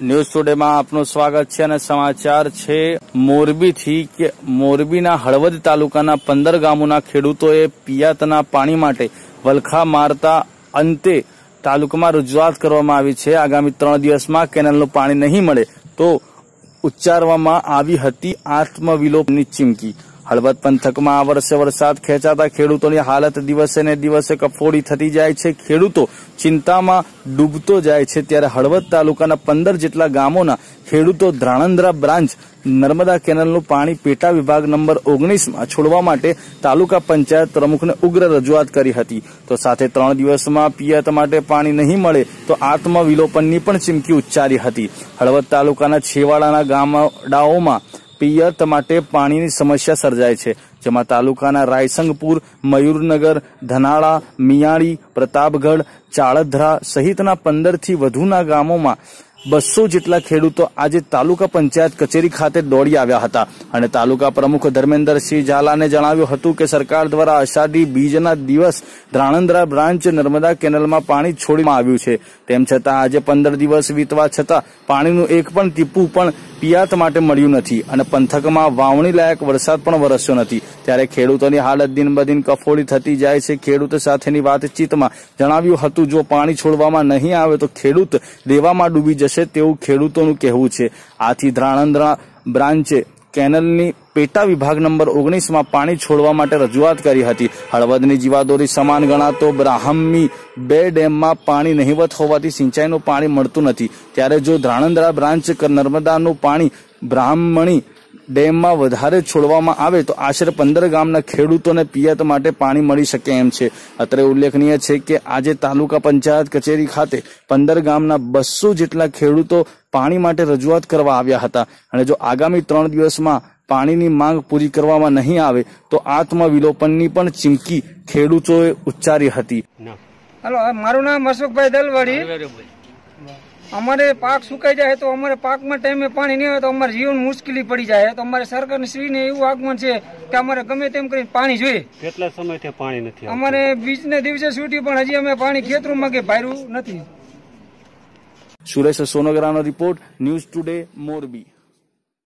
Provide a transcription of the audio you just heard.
news ટુડેમાં આપનું સ્વાગત છે અને સમાચાર છે મોરબીથી કે મોરબીના હળવદ તાલુકાના પંદર ગામોના ખેડૂતોએ પિયાતના પાણી માટે વલખા મારતા અંતે તાલુકામાં રજૂઆત કરવામાં આવી છે આગામી ત્રણ દિવસમાં કેનાલનું પાણી નહીં મળે તો ઉચ્ચારવામાં આવી હતી આત્મવિલોપની ચીમકી હળવદ પંથકમાં આ વર્ષે વરસાદ ખેંચાતા ખેડૂતોની હાલત દિવસે ને દિવસે કફોડી થતી જાય છે ખેડૂતો ચિંતામાં ડૂબતો જાય છે ત્યારે હળવદ તાલુકાના પંદર જેટલા ગામોના ખેડૂતો ધ્રાણંદ્રા બ્રાન્ચ નર્મદા કેનાલનું પાણી પેટા વિભાગ નંબર ઓગણીસમાં છોડવા માટે તાલુકા પંચાયત પ્રમુખને ઉગ્ર રજૂઆત કરી હતી તો સાથે ત્રણ દિવસમાં પિયત માટે પાણી નહીં મળે તો આત્મવિલોપનની પણ ચીમકી ઉચ્ચારી હતી હળવદ તાલુકાના છેવાડાના ગામડાઓમાં પિયત માટે પાણીની સમસ્યા સર્જાય છે જેમાં તાલુકાના રાયસંગપુર મયુરનગર ધનાળા મિયાળી પ્રતાપગઢ ચાળધરા સહિતના પંદરથી વધુના ગામોમાં બસો જેટલા ખેડૂતો આજે તાલુકા પંચાયત કચેરી ખાતે દોડી આવ્યા હતા અને તાલુકા પ્રમુખ ધર્મેન્દ્રસિંહ ઝાલાને જણાવ્યું હતું કે સરકાર દ્વારા અષાઢી બીજના દિવસ ધ્રાણંદરા બ્રાન્ચ નર્મદા કેનલમાં પાણી છોડવામાં આવ્યું છે તેમ છતાં આજે પંદર દિવસ વીતવા છતાં પાણીનું એક પણ ટીપું પણ પિયાત માટે મળ્યું નથી અને પંથકમાં વાવણી લાયક વરસાદ પણ વરસ્યો નથી ત્યારે ખેડૂતોની હાલત દિન બદિન કફોડી થતી જાય છે ખેડૂત સાથેની વાતચીતમાં જણાવ્યું હતું જો પાણી છોડવામાં નહીં આવે તો ખેડૂત દેવામાં ડૂબી જશે તેવું ખેડૂતોનું કહેવું છે આથી ધ્રાણંદરા બ્રાન્ચે કેનલની પેટા વિભાગ નંબર ઓગણીસમાં પાણી છોડવા માટે રજૂઆત કરી હતી હળવદની જીવાદોરી સમાન ગણાતો બ્રાહ્મી બે ડેમમાં પાણી નહીવત હોવાથી સિંચાઈનું પાણી મળતું નથી ત્યારે જો ધ્રાણંદરા બ્રાન્ચ નર્મદાનું પાણી બ્રાહ્મણી ડેમમાં વધારે છોડવામાં આવે તો આશરે પંદર ગામના ખેડૂતોને પિયત માટે પાણી મળી શકે એમ છે અત્રે ઉલ્લેખનીય છે કે આજે તાલુકા પંચાયત કચેરી ખાતે પંદર ગામના બસો જેટલા ખેડૂતો પાણી માટે રજૂઆત કરવા આવ્યા હતા અને જો આગામી ત્રણ દિવસમાં પાણીની માંગ પૂરી કરવામાં નહીં આવે તો આત્મવિલોપનની પણ ચીમકી ખેડૂતોએ ઉચ્ચારી હતી હેલો મારું નામ અશોકભાઈ દલવાડી અમારે પાક સુકાઈ જાય તો અમારે પાકમાં ટાઈમે પાણી નહીં હોય તો અમારે જીવન મુશ્કેલી પડી જાય તો અમારે સરકારની શ્રીને એવું આગમન છે કે અમારે ગમે તેમ કરીને પાણી જોઈએ કેટલા સમયથી પાણી નથી અમારે બીજને દિવસે છૂટી પણ હજી અમે પાણી ખેતરોમાં કે ભાર્યું નથી સુરેશ સોનગરાનો રિપોર્ટ ન્યૂઝ ટુડે મોરબી